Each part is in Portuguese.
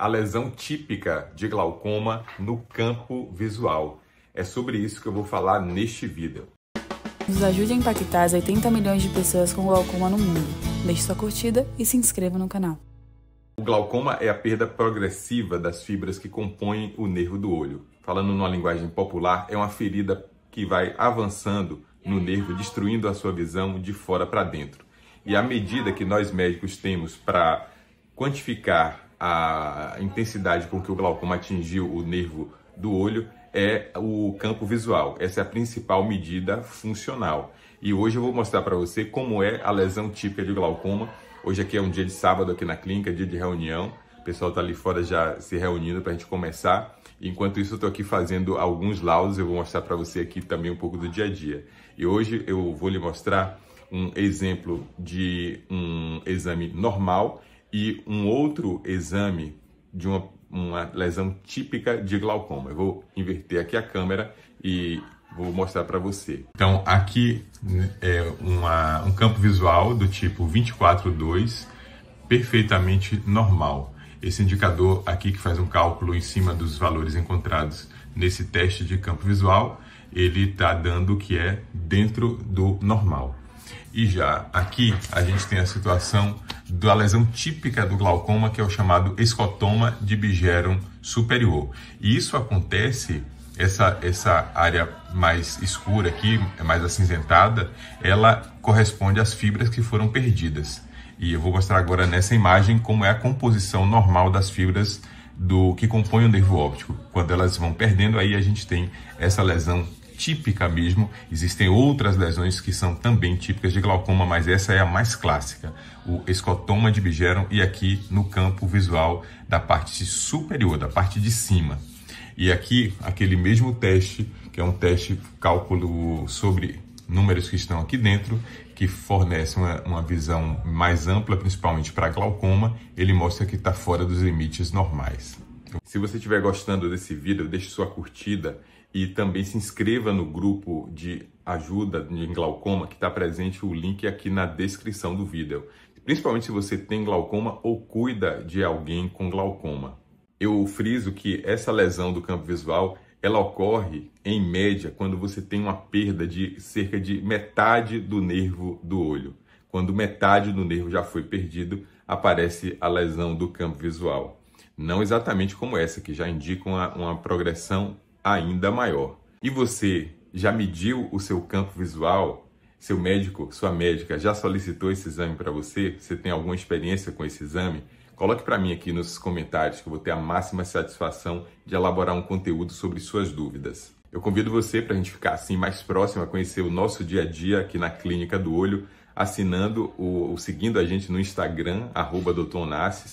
a lesão típica de glaucoma no campo visual. É sobre isso que eu vou falar neste vídeo. Nos ajude a impactar as 80 milhões de pessoas com glaucoma no mundo. Deixe sua curtida e se inscreva no canal. O glaucoma é a perda progressiva das fibras que compõem o nervo do olho. Falando numa linguagem popular, é uma ferida que vai avançando no nervo, destruindo a sua visão de fora para dentro. E a medida que nós médicos temos para quantificar a intensidade com que o glaucoma atingiu o nervo do olho é o campo visual. Essa é a principal medida funcional. E hoje eu vou mostrar para você como é a lesão típica de glaucoma. Hoje aqui é um dia de sábado aqui na clínica, dia de reunião. O pessoal está ali fora já se reunindo para a gente começar. Enquanto isso, eu estou aqui fazendo alguns laudos. Eu vou mostrar para você aqui também um pouco do dia a dia. E hoje eu vou lhe mostrar um exemplo de um exame normal e um outro exame de uma, uma lesão típica de glaucoma. Eu vou inverter aqui a câmera e vou mostrar para você. Então, aqui é uma, um campo visual do tipo 24-2, perfeitamente normal. Esse indicador aqui que faz um cálculo em cima dos valores encontrados nesse teste de campo visual, ele está dando o que é dentro do normal. E já aqui a gente tem a situação da lesão típica do glaucoma, que é o chamado escotoma de Bigeron superior. E isso acontece, essa, essa área mais escura aqui, é mais acinzentada, ela corresponde às fibras que foram perdidas. E eu vou mostrar agora nessa imagem como é a composição normal das fibras do que compõe o nervo óptico. Quando elas vão perdendo, aí a gente tem essa lesão típica mesmo. Existem outras lesões que são também típicas de glaucoma, mas essa é a mais clássica, o escotoma de Bigeron e aqui no campo visual da parte superior, da parte de cima. E aqui aquele mesmo teste, que é um teste cálculo sobre números que estão aqui dentro, que fornece uma, uma visão mais ampla, principalmente para glaucoma, ele mostra que está fora dos limites normais. Se você estiver gostando desse vídeo, deixe sua curtida e também se inscreva no grupo de ajuda em glaucoma que está presente o link aqui na descrição do vídeo. Principalmente se você tem glaucoma ou cuida de alguém com glaucoma. Eu friso que essa lesão do campo visual ela ocorre em média quando você tem uma perda de cerca de metade do nervo do olho. Quando metade do nervo já foi perdido, aparece a lesão do campo visual não exatamente como essa, que já indica uma, uma progressão ainda maior. E você já mediu o seu campo visual? Seu médico, sua médica já solicitou esse exame para você? Você tem alguma experiência com esse exame? Coloque para mim aqui nos comentários que eu vou ter a máxima satisfação de elaborar um conteúdo sobre suas dúvidas. Eu convido você para a gente ficar assim mais próximo a conhecer o nosso dia a dia aqui na Clínica do Olho, assinando ou, seguindo a gente no Instagram, arroba doutor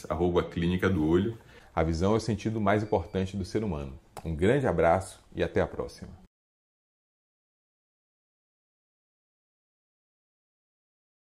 arroba Clínica do Olho. A visão é o sentido mais importante do ser humano. Um grande abraço e até a próxima.